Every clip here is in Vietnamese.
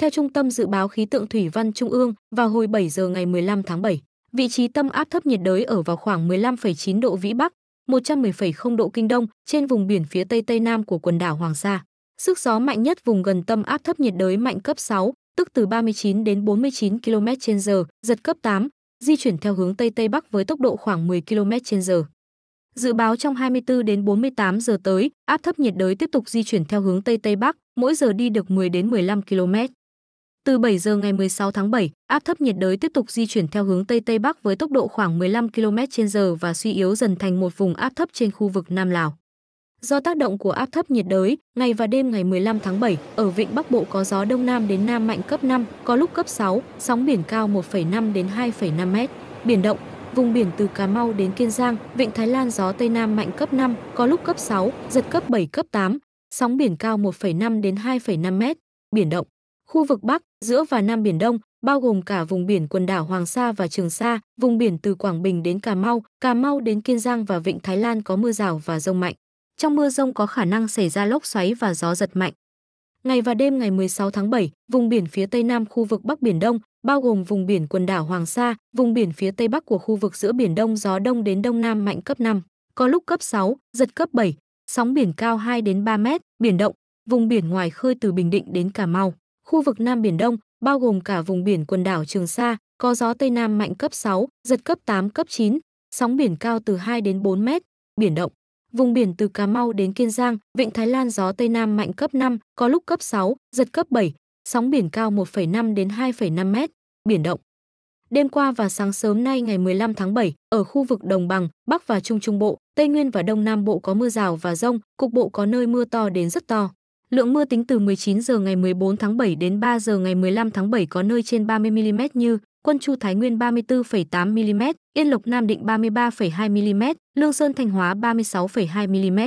Theo Trung tâm Dự báo Khí tượng Thủy văn Trung ương, vào hồi 7 giờ ngày 15 tháng 7, vị trí tâm áp thấp nhiệt đới ở vào khoảng 15,9 độ Vĩ Bắc, 110,0 độ Kinh Đông trên vùng biển phía Tây Tây Nam của quần đảo Hoàng Sa. Sức gió mạnh nhất vùng gần tâm áp thấp nhiệt đới mạnh cấp 6, tức từ 39 đến 49 km/h, giật cấp 8, di chuyển theo hướng Tây Tây Bắc với tốc độ khoảng 10 km/h. Dự báo trong 24 đến 48 giờ tới, áp thấp nhiệt đới tiếp tục di chuyển theo hướng Tây Tây Bắc, mỗi giờ đi được 10 đến 15 km. Từ 7 giờ ngày 16 tháng 7, áp thấp nhiệt đới tiếp tục di chuyển theo hướng Tây Tây Bắc với tốc độ khoảng 15 km h và suy yếu dần thành một vùng áp thấp trên khu vực Nam Lào. Do tác động của áp thấp nhiệt đới, ngày và đêm ngày 15 tháng 7, ở vịnh Bắc Bộ có gió đông nam đến nam mạnh cấp 5, có lúc cấp 6, sóng biển cao 1,5 đến 2,5 m, biển động, vùng biển từ Cà Mau đến Kiên Giang, vịnh Thái Lan gió Tây Nam mạnh cấp 5, có lúc cấp 6, giật cấp 7, cấp 8, sóng biển cao 1,5 đến 2,5 m, biển động. Khu vực Bắc, giữa và Nam Biển Đông, bao gồm cả vùng biển quần đảo Hoàng Sa và Trường Sa, vùng biển từ Quảng Bình đến Cà Mau, Cà Mau đến Kiên Giang và Vịnh Thái Lan có mưa rào và rông mạnh. Trong mưa rông có khả năng xảy ra lốc xoáy và gió giật mạnh. Ngày và đêm ngày 16 tháng 7, vùng biển phía Tây Nam khu vực Bắc Biển Đông, bao gồm vùng biển quần đảo Hoàng Sa, vùng biển phía Tây Bắc của khu vực giữa Biển Đông gió Đông đến Đông Nam mạnh cấp 5, có lúc cấp 6, giật cấp 7, sóng biển cao 2 đến 3 mét, biển động, vùng biển ngoài khơi từ Bình Định đến Cà Mau. Khu vực Nam Biển Đông, bao gồm cả vùng biển quần đảo Trường Sa, có gió Tây Nam mạnh cấp 6, giật cấp 8, cấp 9, sóng biển cao từ 2 đến 4 mét, biển động. Vùng biển từ Cà Mau đến Kiên Giang, Vịnh Thái Lan gió Tây Nam mạnh cấp 5, có lúc cấp 6, giật cấp 7, sóng biển cao 1,5 đến 2,5 mét, biển động. Đêm qua và sáng sớm nay ngày 15 tháng 7, ở khu vực Đồng Bằng, Bắc và Trung Trung Bộ, Tây Nguyên và Đông Nam Bộ có mưa rào và rông, cục bộ có nơi mưa to đến rất to. Lượng mưa tính từ 19 giờ ngày 14 tháng 7 đến 3 giờ ngày 15 tháng 7 có nơi trên 30 mm như Quân Chu Thái Nguyên 34,8 mm, Yên Lộc Nam Định 33,2 mm, Lương Sơn Thanh Hóa 36,2 mm,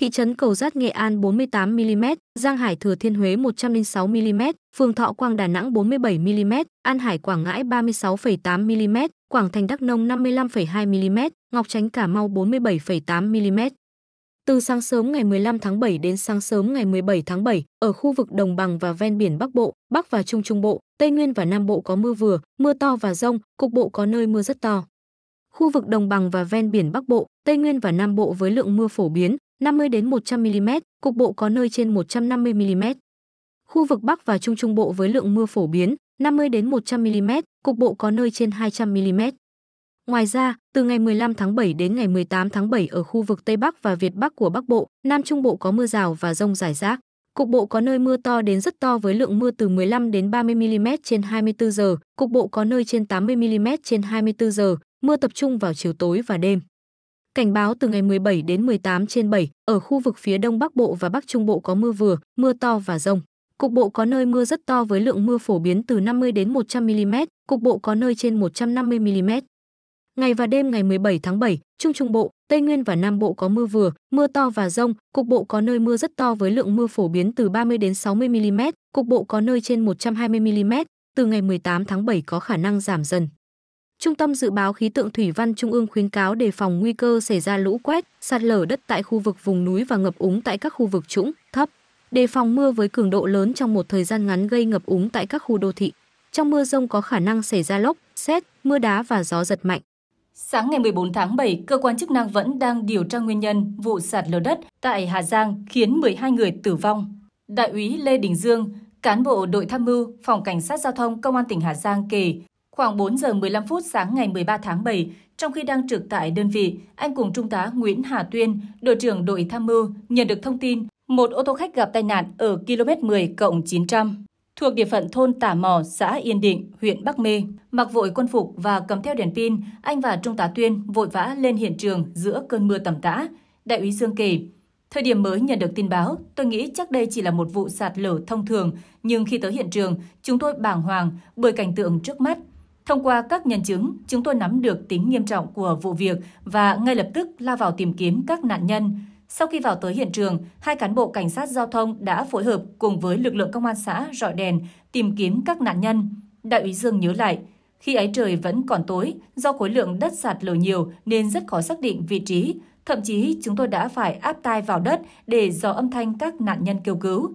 thị trấn Cầu Giát Nghệ An 48 mm, Giang Hải Thừa Thiên Huế 106 mm, Phường Thọ Quang Đà Nẵng 47 mm, An Hải Quảng Ngãi 36,8 mm, Quảng Thành Đắk Nông 55,2 mm, Ngọc Chánh Cà Mau 47,8 mm. Từ sáng sớm ngày 15 tháng 7 đến sáng sớm ngày 17 tháng 7, ở khu vực đồng bằng và ven biển Bắc Bộ, Bắc và Trung Trung Bộ, Tây Nguyên và Nam Bộ có mưa vừa, mưa to và rông, cục bộ có nơi mưa rất to. Khu vực đồng bằng và ven biển Bắc Bộ, Tây Nguyên và Nam Bộ với lượng mưa phổ biến 50 đến 100 mm, cục bộ có nơi trên 150 mm. Khu vực Bắc và Trung Trung Bộ với lượng mưa phổ biến 50 đến 100 mm, cục bộ có nơi trên 200 mm. Ngoài ra, từ ngày 15 tháng 7 đến ngày 18 tháng 7 ở khu vực Tây Bắc và Việt Bắc của Bắc Bộ, Nam Trung Bộ có mưa rào và rông rải rác. Cục bộ có nơi mưa to đến rất to với lượng mưa từ 15 đến 30 mm trên 24 giờ, cục bộ có nơi trên 80 mm trên 24 giờ, mưa tập trung vào chiều tối và đêm. Cảnh báo từ ngày 17 đến 18 trên 7, ở khu vực phía Đông Bắc Bộ và Bắc Trung Bộ có mưa vừa, mưa to và rông. Cục bộ có nơi mưa rất to với lượng mưa phổ biến từ 50 đến 100 mm, cục bộ có nơi trên 150 mm. Ngày và đêm ngày 17 tháng 7, Trung Trung Bộ, Tây Nguyên và Nam Bộ có mưa vừa, mưa to và rông, cục bộ có nơi mưa rất to với lượng mưa phổ biến từ 30 đến 60 mm, cục bộ có nơi trên 120 mm, từ ngày 18 tháng 7 có khả năng giảm dần. Trung tâm Dự báo Khí tượng Thủy văn Trung ương khuyến cáo đề phòng nguy cơ xảy ra lũ quét, sạt lở đất tại khu vực vùng núi và ngập úng tại các khu vực trũng, thấp. Đề phòng mưa với cường độ lớn trong một thời gian ngắn gây ngập úng tại các khu đô thị. Trong mưa rông có khả năng xảy ra lốc, xét, mưa đá và gió giật mạnh. Sáng ngày 14 tháng 7, cơ quan chức năng vẫn đang điều tra nguyên nhân vụ sạt lở đất tại Hà Giang khiến 12 người tử vong. Đại úy Lê Đình Dương, cán bộ đội tham mưu Phòng Cảnh sát Giao thông Công an tỉnh Hà Giang kể, khoảng 4 giờ 15 phút sáng ngày 13 tháng 7, trong khi đang trực tại đơn vị, anh cùng Trung tá Nguyễn Hà Tuyên, đội trưởng đội tham mưu, nhận được thông tin một ô tô khách gặp tai nạn ở km 10 900 thuộc địa phận thôn Tả Mò, xã Yên Định, huyện Bắc Mê. Mặc vội quân phục và cầm theo đèn pin, anh và Trung tá Tuyên vội vã lên hiện trường giữa cơn mưa tầm tã. Đại úy Dương kể, thời điểm mới nhận được tin báo, tôi nghĩ chắc đây chỉ là một vụ sạt lở thông thường, nhưng khi tới hiện trường, chúng tôi bàng hoàng bởi cảnh tượng trước mắt. Thông qua các nhân chứng, chúng tôi nắm được tính nghiêm trọng của vụ việc và ngay lập tức lao vào tìm kiếm các nạn nhân. Sau khi vào tới hiện trường, hai cán bộ cảnh sát giao thông đã phối hợp cùng với lực lượng công an xã rọi đèn tìm kiếm các nạn nhân. Đại úy Dương nhớ lại, khi ấy trời vẫn còn tối, do khối lượng đất sạt lở nhiều nên rất khó xác định vị trí. Thậm chí chúng tôi đã phải áp tai vào đất để dò âm thanh các nạn nhân kêu cứu.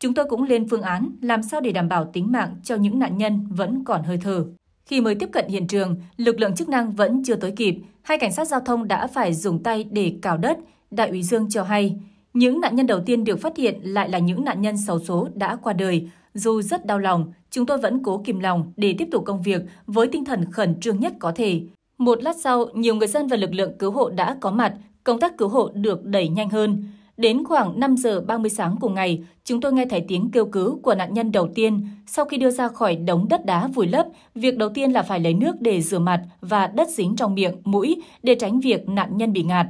Chúng tôi cũng lên phương án làm sao để đảm bảo tính mạng cho những nạn nhân vẫn còn hơi thở. Khi mới tiếp cận hiện trường, lực lượng chức năng vẫn chưa tới kịp, hai cảnh sát giao thông đã phải dùng tay để cào đất, Đại úy Dương cho hay, những nạn nhân đầu tiên được phát hiện lại là những nạn nhân xấu số đã qua đời. Dù rất đau lòng, chúng tôi vẫn cố kìm lòng để tiếp tục công việc với tinh thần khẩn trương nhất có thể. Một lát sau, nhiều người dân và lực lượng cứu hộ đã có mặt, công tác cứu hộ được đẩy nhanh hơn. Đến khoảng 5 giờ 30 sáng cùng ngày, chúng tôi nghe thấy tiếng kêu cứu của nạn nhân đầu tiên. Sau khi đưa ra khỏi đống đất đá vùi lấp, việc đầu tiên là phải lấy nước để rửa mặt và đất dính trong miệng, mũi để tránh việc nạn nhân bị ngạt.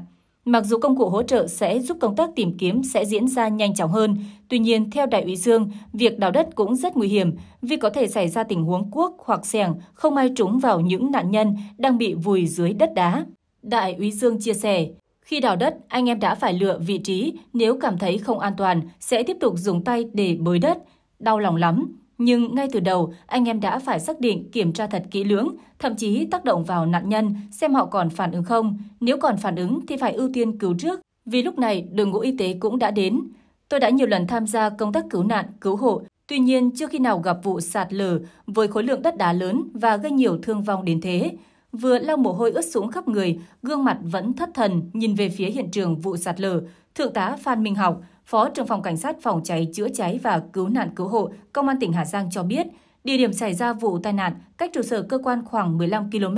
Mặc dù công cụ hỗ trợ sẽ giúp công tác tìm kiếm sẽ diễn ra nhanh chóng hơn, tuy nhiên theo Đại úy Dương, việc đào đất cũng rất nguy hiểm vì có thể xảy ra tình huống cuốc hoặc xẻng không ai trúng vào những nạn nhân đang bị vùi dưới đất đá. Đại úy Dương chia sẻ, khi đào đất, anh em đã phải lựa vị trí, nếu cảm thấy không an toàn sẽ tiếp tục dùng tay để bới đất. Đau lòng lắm, nhưng ngay từ đầu, anh em đã phải xác định kiểm tra thật kỹ lưỡng, thậm chí tác động vào nạn nhân xem họ còn phản ứng không. Nếu còn phản ứng thì phải ưu tiên cứu trước, vì lúc này đội ngũ y tế cũng đã đến. Tôi đã nhiều lần tham gia công tác cứu nạn, cứu hộ, tuy nhiên chưa khi nào gặp vụ sạt lở với khối lượng đất đá lớn và gây nhiều thương vong đến thế. Vừa lau mồ hôi ướt sũng khắp người, gương mặt vẫn thất thần nhìn về phía hiện trường vụ sạt lở, Thượng tá Phan Minh Học, Phó trưởng phòng Cảnh sát phòng cháy chữa cháy và cứu nạn cứu hộ Công an tỉnh Hà Giang cho biết, địa điểm xảy ra vụ tai nạn cách trụ sở cơ quan khoảng 15 km.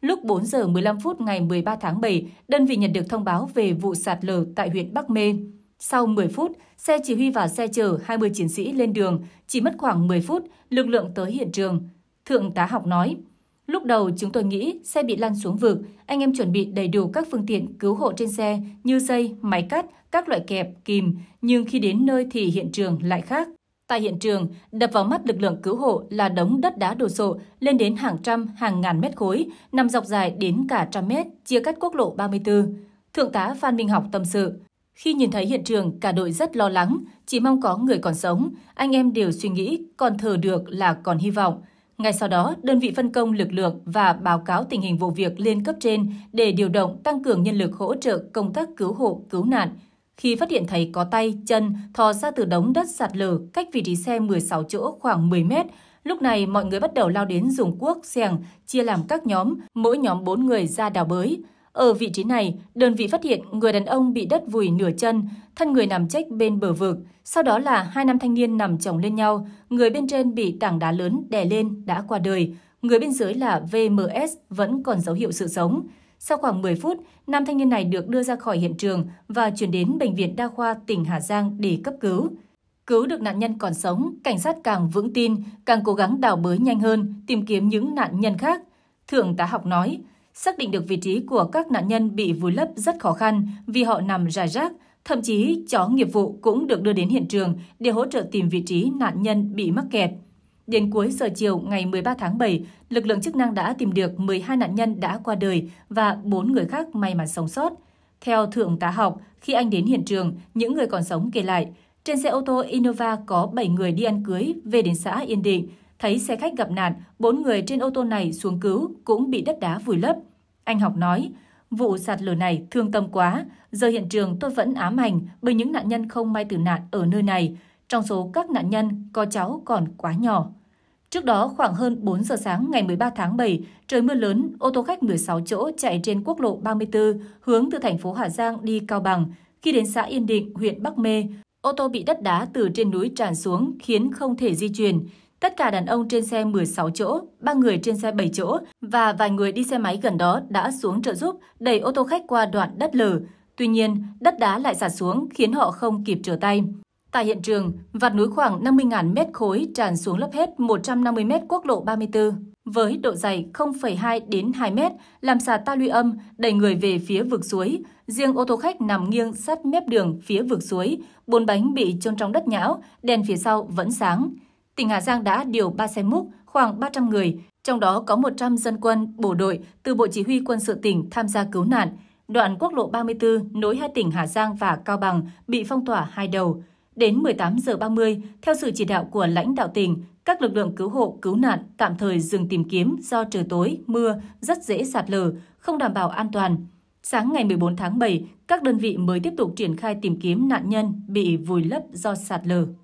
Lúc 4 giờ 15 phút ngày 13 tháng 7, đơn vị nhận được thông báo về vụ sạt lở tại huyện Bắc Mê. Sau 10 phút, xe chỉ huy và xe chở 20 chiến sĩ lên đường, chỉ mất khoảng 10 phút, lực lượng tới hiện trường. Thượng tá học nói, Lúc đầu chúng tôi nghĩ xe bị lăn xuống vực, anh em chuẩn bị đầy đủ các phương tiện cứu hộ trên xe như dây, máy cắt, các loại kẹp, kìm, nhưng khi đến nơi thì hiện trường lại khác. Tại hiện trường, đập vào mắt lực lượng cứu hộ là đống đất đá đổ sộ lên đến hàng trăm, hàng ngàn mét khối, nằm dọc dài đến cả trăm mét, chia cắt quốc lộ 34. Thượng tá Phan Minh Học tâm sự, khi nhìn thấy hiện trường, cả đội rất lo lắng, chỉ mong có người còn sống. Anh em đều suy nghĩ, còn thở được là còn hy vọng. Ngay sau đó, đơn vị phân công lực lượng và báo cáo tình hình vụ việc lên cấp trên để điều động tăng cường nhân lực hỗ trợ công tác cứu hộ, cứu nạn. Khi phát hiện thấy có tay, chân thò ra từ đống đất sạt lở cách vị trí xe 16 chỗ khoảng 10 mét, lúc này mọi người bắt đầu lao đến dùng cuốc, xẻng, chia làm các nhóm, mỗi nhóm 4 người ra đào bới. Ở vị trí này, đơn vị phát hiện người đàn ông bị đất vùi nửa chân, thân người nằm chết bên bờ vực. Sau đó là hai nam thanh niên nằm chồng lên nhau, người bên trên bị tảng đá lớn đè lên đã qua đời, người bên dưới là VMS vẫn còn dấu hiệu sự sống. Sau khoảng 10 phút, nam thanh niên này được đưa ra khỏi hiện trường và chuyển đến Bệnh viện Đa khoa tỉnh Hà Giang để cấp cứu. Cứu được nạn nhân còn sống, cảnh sát càng vững tin, càng cố gắng đào bới nhanh hơn, tìm kiếm những nạn nhân khác. Thượng tá học nói, xác định được vị trí của các nạn nhân bị vùi lấp rất khó khăn vì họ nằm rải rác, thậm chí chó nghiệp vụ cũng được đưa đến hiện trường để hỗ trợ tìm vị trí nạn nhân bị mắc kẹt. Đến cuối giờ chiều ngày 13 tháng 7, lực lượng chức năng đã tìm được 12 nạn nhân đã qua đời và 4 người khác may mắn sống sót. Theo Thượng tá Học, khi anh đến hiện trường, những người còn sống kể lại, trên xe ô tô Innova có 7 người đi ăn cưới về đến xã Yên Định. Thấy xe khách gặp nạn, 4 người trên ô tô này xuống cứu cũng bị đất đá vùi lấp. Anh Học nói, vụ sạt lở này thương tâm quá, giờ hiện trường tôi vẫn ám ảnh bởi những nạn nhân không may tử nạn ở nơi này. Trong số các nạn nhân có cháu còn quá nhỏ. Trước đó khoảng hơn 4 giờ sáng ngày 13 tháng 7, trời mưa lớn, ô tô khách 16 chỗ chạy trên quốc lộ 34 hướng từ thành phố Hà Giang đi Cao Bằng. Khi đến xã Yên Định, huyện Bắc Mê, ô tô bị đất đá từ trên núi tràn xuống khiến không thể di chuyển. Tất cả đàn ông trên xe 16 chỗ, 3 người trên xe 7 chỗ và vài người đi xe máy gần đó đã xuống trợ giúp đẩy ô tô khách qua đoạn đất lở. Tuy nhiên, đất đá lại sạt xuống khiến họ không kịp trở tay. Tại hiện trường, vạt núi khoảng 50.000 mét khối tràn xuống lấp hết 150 mét quốc lộ 34 với độ dày 0,2 đến 2 mét, làm sạt ta luy âm, đẩy người về phía vực suối. Riêng ô tô khách nằm nghiêng sát mép đường phía vực suối, bốn bánh bị chôn trong đất nhão, đèn phía sau vẫn sáng. Tỉnh Hà Giang đã điều 3 xe múc, khoảng 300 người, trong đó có 100 dân quân, bộ đội từ Bộ Chỉ huy Quân sự tỉnh tham gia cứu nạn. Đoạn quốc lộ 34 nối hai tỉnh Hà Giang và Cao Bằng bị phong tỏa hai đầu. Đến 18 giờ 30, theo sự chỉ đạo của lãnh đạo tỉnh, các lực lượng cứu hộ, cứu nạn tạm thời dừng tìm kiếm do trời tối, mưa, rất dễ sạt lở, không đảm bảo an toàn. Sáng ngày 14 tháng 7, các đơn vị mới tiếp tục triển khai tìm kiếm nạn nhân bị vùi lấp do sạt lở.